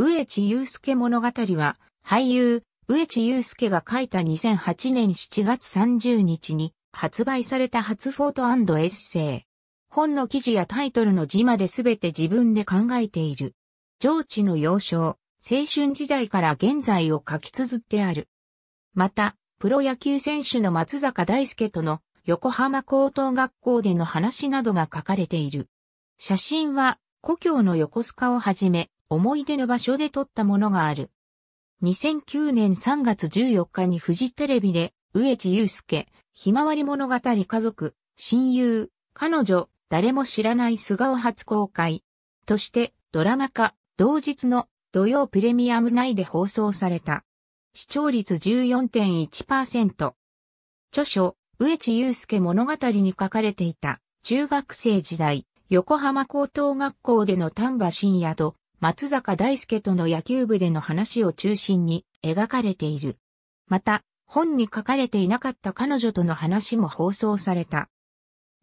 上地雄介物語は、俳優、上地雄介が書いた2008年7月30日に発売された初フォートエッセイ。本の記事やタイトルの字まで全て自分で考えている。上智の幼少、青春時代から現在を書き綴ってある。また、プロ野球選手の松坂大輔との横浜高等学校での話などが書かれている。写真は、故郷の横須賀をはじめ、思い出の場所で撮ったものがある。2009年3月14日にフジテレビで、植地祐介、ひまわり物語家族、親友、彼女、誰も知らない素顔初公開。として、ドラマ化、同日の土曜プレミアム内で放送された。視聴率14.1%。著書、植地祐介物語に書かれていた、中学生時代、横浜高等学校での丹波深夜と松坂大輔との野球部での話を中心に描かれている。また、本に書かれていなかった彼女との話も放送された。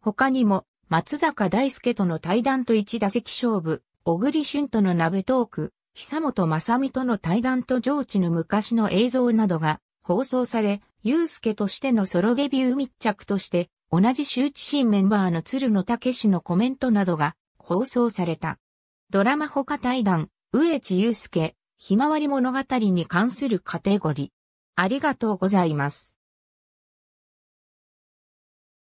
他にも、松坂大輔との対談と一打席勝負、小栗旬との鍋トーク、久本雅美との対談と上智の昔の映像などが放送され、祐介としてのソロデビュー密着として、同じ周知新メンバーの鶴野武氏のコメントなどが放送された。ドラマ他対談、上地祐介、ひまわり物語に関するカテゴリー。ありがとうございます。